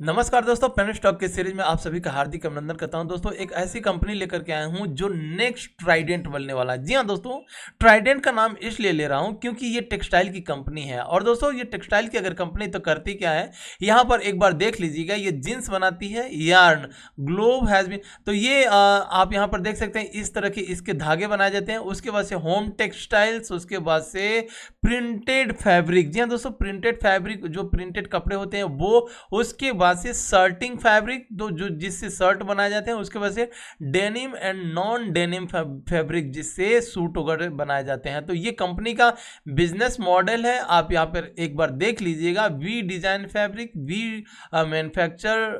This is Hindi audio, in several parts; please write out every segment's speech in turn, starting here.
नमस्कार दोस्तों पेन स्टॉक के सीरीज में आप सभी का हार्दिक अभिनंदन करता हूं दोस्तों एक ऐसी कंपनी लेकर के आया हूं जो नेक्स्ट ट्राइडेंट बनने वाला है जी हां दोस्तों ट्राइडेंट का नाम इसलिए ले रहा हूं क्योंकि ये टेक्सटाइल की कंपनी है और दोस्तों ये टेक्सटाइल की अगर कंपनी तो करती क्या है यहाँ पर एक बार देख लीजिएगा ये जीन्स बनाती है यार्न ग्लोब हैज बीन तो ये आ, आप यहाँ पर देख सकते हैं इस तरह के इसके धागे बनाए जाते हैं उसके बाद से होम टेक्सटाइल्स उसके बाद से प्रिंटेड फैब्रिक जी हाँ दोस्तों प्रिंटेड फैब्रिक जो प्रिंटेड कपड़े होते हैं वो उसके बाद से शर्टिंग फैब्रिक दो जो जिससे शर्ट बनाए जाते हैं उसके बाद से denim and non denim fabric जिससे सूट वगैरह बनाए जाते हैं तो ये कंपनी का बिजनेस मॉडल है आप यहाँ पर एक बार देख लीजिएगा we design fabric we manufacture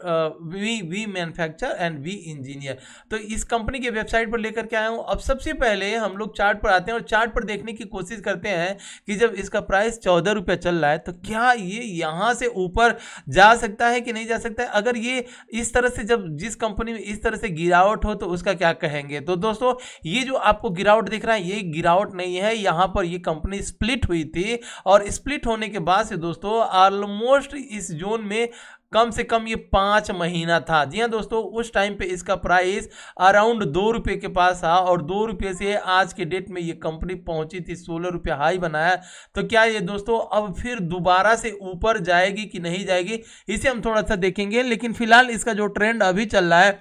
we we manufacture and we engineer तो इस कंपनी के वेबसाइट पर लेकर के आया हूँ अब सबसे पहले हम लोग चार्ट पर आते हैं और चार्ट पर देखने की कोशिश करते हैं कि जब इसका प्राइस चौदह रुपया चल रहा है तो क्या ये यहाँ से ऊपर जा सकता है कि नहीं जा सकता अगर ये इस तरह से जब जिस कंपनी में इस तरह से गिरावट हो तो उसका क्या कहेंगे तो दोस्तों ये जो आपको गिरावट दिख रहा है ये गिरावट नहीं है यहाँ पर ये कंपनी स्प्लिट हुई थी और स्प्लिट होने के बाद से दोस्तों ऑलमोस्ट इस जोन में कम से कम ये पाँच महीना था जी हाँ दोस्तों उस टाइम पे इसका प्राइस अराउंड दो रुपये के पास था और दो रुपये से आज के डेट में ये कंपनी पहुंची थी सोलह रुपये हाई बनाया तो क्या ये दोस्तों अब फिर दोबारा से ऊपर जाएगी कि नहीं जाएगी इसे हम थोड़ा सा देखेंगे लेकिन फिलहाल इसका जो ट्रेंड अभी चल रहा है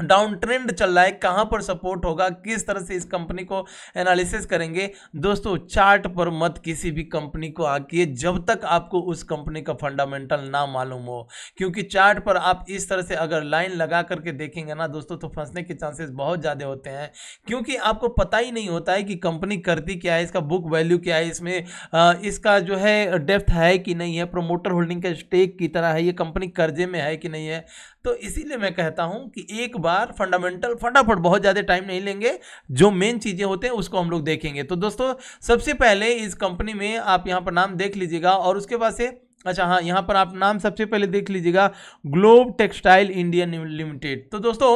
डाउन ट्रेंड चल रहा है कहाँ पर सपोर्ट होगा किस तरह से इस कंपनी को एनालिसिस करेंगे दोस्तों चार्ट पर मत किसी भी कंपनी को आके जब तक आपको उस कंपनी का फंडामेंटल ना मालूम हो क्योंकि चार्ट पर आप इस तरह से अगर लाइन लगा करके देखेंगे ना दोस्तों तो फंसने के चांसेस बहुत ज़्यादा होते हैं क्योंकि आपको पता ही नहीं होता है कि कंपनी करती क्या है इसका बुक वैल्यू क्या है इसमें आ, इसका जो है डेप्थ है कि नहीं है प्रोमोटर होल्डिंग का स्टेक की तरह है ये कंपनी कर्जे में है कि नहीं है तो इसीलिए मैं कहता हूँ कि एक बार फंडामेंटल फटाफट बहुत ज़्यादा टाइम नहीं लेंगे जो मेन चीज़ें होते हैं उसको हम लोग देखेंगे तो दोस्तों सबसे पहले इस कंपनी में आप यहाँ पर नाम देख लीजिएगा और उसके बाद से अच्छा हाँ यहाँ पर आप नाम सबसे पहले देख लीजिएगा ग्लोब टेक्सटाइल इंडिया लिमिटेड तो दोस्तों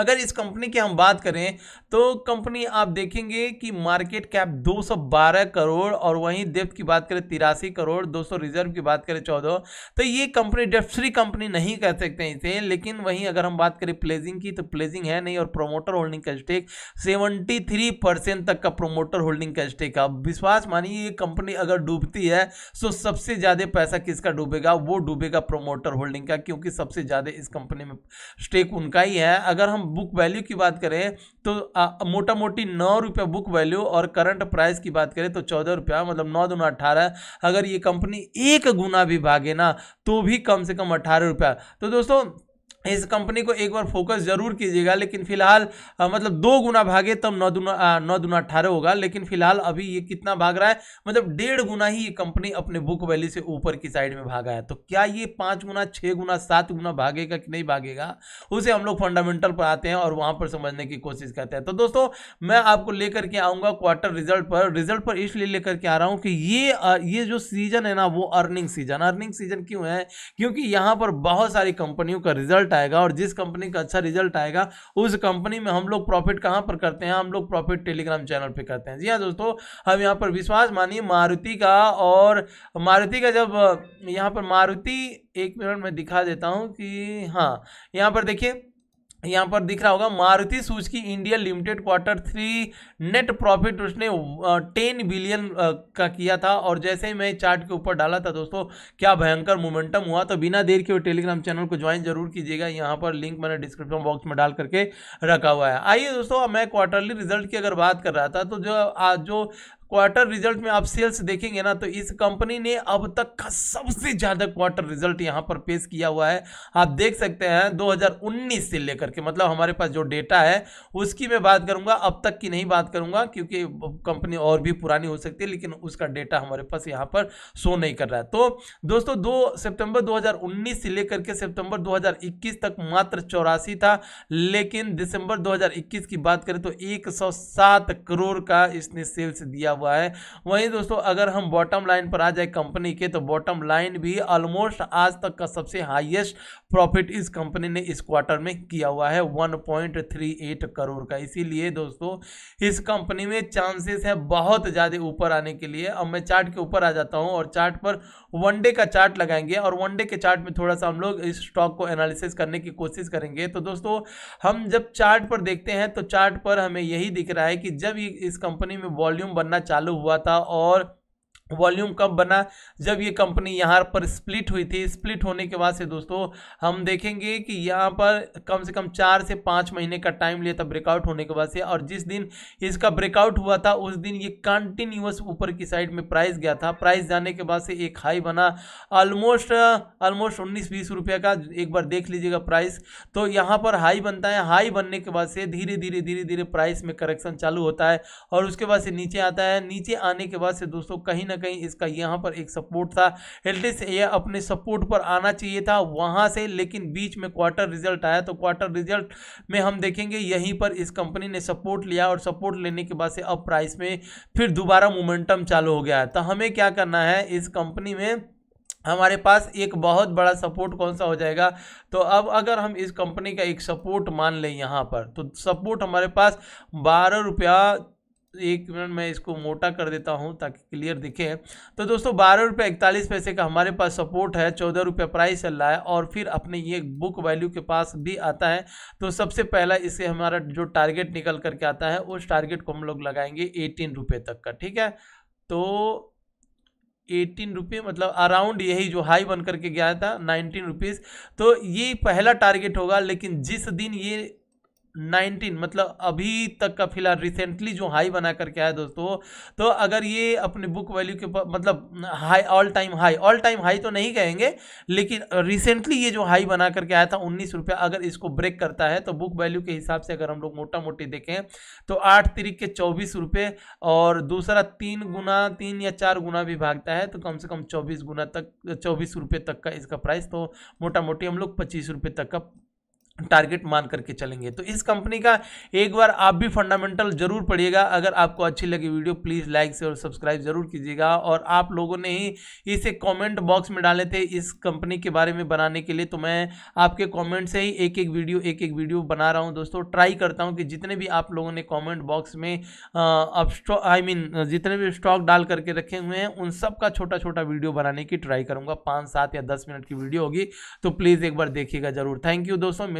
अगर इस कंपनी की हम बात करें तो कंपनी आप देखेंगे कि मार्केट कैप 212 करोड़ और वहीं डेप्थ की बात करें तिरासी करोड़ 200 रिजर्व की बात करें चौदह तो ये कंपनी डेप्थ फ्री कंपनी नहीं कह सकते हैं इसे लेकिन वहीं अगर हम बात करें प्लेजिंग की तो प्लेजिंग है नहीं और प्रोमोटर होल्डिंग का स्टेक सेवेंटी थ्री परसेंट तक का प्रोमोटर होल्डिंग का स्टेक है विश्वास मानिए ये कंपनी अगर डूबती है तो सबसे ज़्यादा पैसा किसका डूबेगा वो डूबेगा प्रोमोटर होल्डिंग का क्योंकि सबसे ज़्यादा इस कंपनी में स्टेक उनका ही है अगर हम हम बुक वैल्यू की बात करें तो मोटा मोटी नौ रुपया बुक वैल्यू और करंट प्राइस की बात करें तो चौदह रुपया मतलब नौ दूना अठारह अगर ये कंपनी एक गुना भी भागे ना तो भी कम से कम अठारह रुपया तो दोस्तों इस कंपनी को एक बार फोकस जरूर कीजिएगा लेकिन फिलहाल मतलब दो गुना भागे तब नौ दुना नौ दुना अठारह होगा लेकिन फिलहाल अभी ये कितना भाग रहा है मतलब डेढ़ गुना ही ये कंपनी अपने बुक वैल्यू से ऊपर की साइड में भागा है तो क्या ये पाँच गुना छः गुना सात गुना भागेगा कि नहीं भागेगा उसे हम लोग फंडामेंटल पर आते हैं और वहाँ पर समझने की कोशिश करते हैं तो दोस्तों मैं आपको लेकर के आऊँगा क्वार्टर रिजल्ट पर रिजल्ट पर इसलिए लेकर के आ रहा हूँ कि ये ये जो सीजन है ना वो अर्निंग सीजन अर्निंग सीजन क्यों है क्योंकि यहाँ पर बहुत सारी कंपनियों का रिजल्ट रिजल्ट आएगा और जिस कंपनी का अच्छा रिजल्ट आएगा उस कंपनी में हम लोग प्रॉफिट कहाँ पर करते हैं हम लोग प्रॉफिट टेलीग्राम चैनल पर करते हैं जी हाँ दोस्तों हम यहाँ पर विश्वास मानिए मारुति का और मारुति का जब यहाँ पर मारुति एक मिनट में दिखा देता हूँ कि हाँ यहाँ पर देखिए यहाँ पर दिख रहा होगा Maruti Suzuki India limited quarter three net profit उसने टेन बिलियन का किया था और जैसे ही मैं चार्ट के ऊपर डाला था दोस्तों क्या भयंकर मोमेंटम हुआ तो बिना देर के वो टेलीग्राम चैनल को ज्वाइन जरूर कीजिएगा यहाँ पर लिंक मैंने डिस्क्रिप्शन बॉक्स में डाल करके रखा हुआ है आइए दोस्तों मैं क्वार्टरली रिजल्ट की अगर बात कर रहा था तो जो आज जो क्वार्टर रिजल्ट में आप सेल्स देखेंगे ना तो इस कंपनी ने अब तक का सबसे ज़्यादा क्वार्टर रिजल्ट यहाँ पर पेश किया हुआ है आप देख सकते हैं 2019 से लेकर के मतलब हमारे पास जो डेटा है उसकी मैं बात करूँगा अब तक की नहीं बात करूँगा क्योंकि कंपनी और भी पुरानी हो सकती है लेकिन उसका डेटा हमारे पास यहाँ पर शो नहीं कर रहा है तो दोस्तों दो सेप्टेम्बर दो से लेकर के सेप्टेम्बर दो तक मात्र चौरासी था लेकिन दिसंबर दो की बात करें तो एक करोड़ का इसने सेल्स दिया हुआ है वहीं दोस्तों अगर हम बॉटम लाइन पर आ जाए कंपनी के तो बॉटम लाइन भी ऑलमोस्ट आज तक का सबसे हाईएस्ट प्रॉफिट इस कंपनी ने इस क्वार्टर में किया हुआ है 1.38 करोड़ का इसीलिए दोस्तों इस कंपनी में चांसेस है बहुत ज़्यादा ऊपर आने के लिए अब मैं चार्ट के ऊपर आ जाता हूँ और चार्ट पर वनडे का चार्ट लगाएंगे और वनडे के चार्ट में थोड़ा सा हम लोग इस स्टॉक को एनालिसिस करने की कोशिश करेंगे तो दोस्तों हम जब चार्ट पर देखते हैं तो चार्ट पर हमें यही दिख रहा है कि जब इस कंपनी में वॉल्यूम बनना चालू हुआ था और वॉल्यूम कब बना जब ये कंपनी यहाँ पर स्प्लिट हुई थी स्प्लिट होने के बाद से दोस्तों हम देखेंगे कि यहाँ पर कम से कम चार से पाँच महीने का टाइम लिया था ब्रेकआउट होने के बाद से और जिस दिन इसका ब्रेकआउट हुआ था उस दिन ये कंटिन्यूस ऊपर की साइड में प्राइस गया था प्राइस जाने के बाद से एक हाई बना ऑलमोस्ट ऑलमोस्ट उन्नीस बीस रुपये का एक बार देख लीजिएगा प्राइस तो यहाँ पर हाई बनता है हाई बनने के बाद से धीरे धीरे धीरे धीरे प्राइस में करेक्शन चालू होता है और उसके बाद से नीचे आता है नीचे आने के बाद से दोस्तों कहीं ना कहीं इसका यहाँ पर एक सपोर्ट था एटलीस्ट यह अपने सपोर्ट पर आना चाहिए था वहाँ से लेकिन बीच में क्वार्टर रिजल्ट आया तो क्वार्टर रिजल्ट में हम देखेंगे यहीं पर इस कंपनी ने सपोर्ट लिया और सपोर्ट लेने के बाद से अब प्राइस में फिर दोबारा मोमेंटम चालू हो गया है तो हमें क्या करना है इस कंपनी में हमारे पास एक बहुत बड़ा सपोर्ट कौन सा हो जाएगा तो अब अगर हम इस कंपनी का एक सपोर्ट मान लें यहाँ पर तो सपोर्ट हमारे पास बारह रुपया एक मिनट मैं इसको मोटा कर देता हूँ ताकि क्लियर दिखे तो दोस्तों बारह रुपये इकतालीस पैसे का हमारे पास सपोर्ट है चौदह रुपये प्राइस चल रहा है और फिर अपने ये बुक वैल्यू के पास भी आता है तो सबसे पहला इससे हमारा जो टारगेट निकल करके आता है उस टारगेट को हम लोग लगाएंगे एटीन रुपये तक का ठीक है तो एटीन रुपये मतलब अराउंड यही जो हाई बन करके गया था नाइनटीन रुपीज़ तो ये पहला टारगेट होगा लेकिन जिस दिन ये नाइनटीन मतलब अभी तक का फिलहाल रिसेंटली जो हाई बना करके आया दोस्तों तो अगर ये अपने बुक वैल्यू के मतलब high all time high all time high तो नहीं कहेंगे लेकिन रिसेंटली ये जो हाई बना करके आया था उन्नीस रुपया अगर इसको ब्रेक करता है तो बुक वैल्यू के हिसाब से अगर हम लोग मोटा मोटी देखें तो आठ तरीक के चौबीस रुपये और दूसरा तीन गुना तीन या चार गुना भी भागता है तो कम से कम चौबीस गुना तक चौबीस रुपये तक का इसका प्राइस तो मोटा मोटी हम लोग पच्चीस रुपये तक का टारगेट मान करके चलेंगे तो इस कंपनी का एक बार आप भी फंडामेंटल जरूर पढ़िएगा अगर आपको अच्छी लगी वीडियो प्लीज़ लाइक से और सब्सक्राइब जरूर कीजिएगा और आप लोगों ने ही इसे कमेंट बॉक्स में डाले थे इस कंपनी के बारे में बनाने के लिए तो मैं आपके कमेंट से ही एक एक वीडियो एक एक वीडियो बना रहा हूँ दोस्तों ट्राई करता हूँ कि जितने भी आप लोगों ने कॉमेंट बॉक्स में अब आई मीन जितने भी स्टॉक डाल करके रखे हुए हैं उन सब का छोटा छोटा वीडियो बनाने की ट्राई करूँगा पाँच सात या दस मिनट की वीडियो होगी तो प्लीज़ एक बार देखिएगा जरूर थैंक यू दोस्तों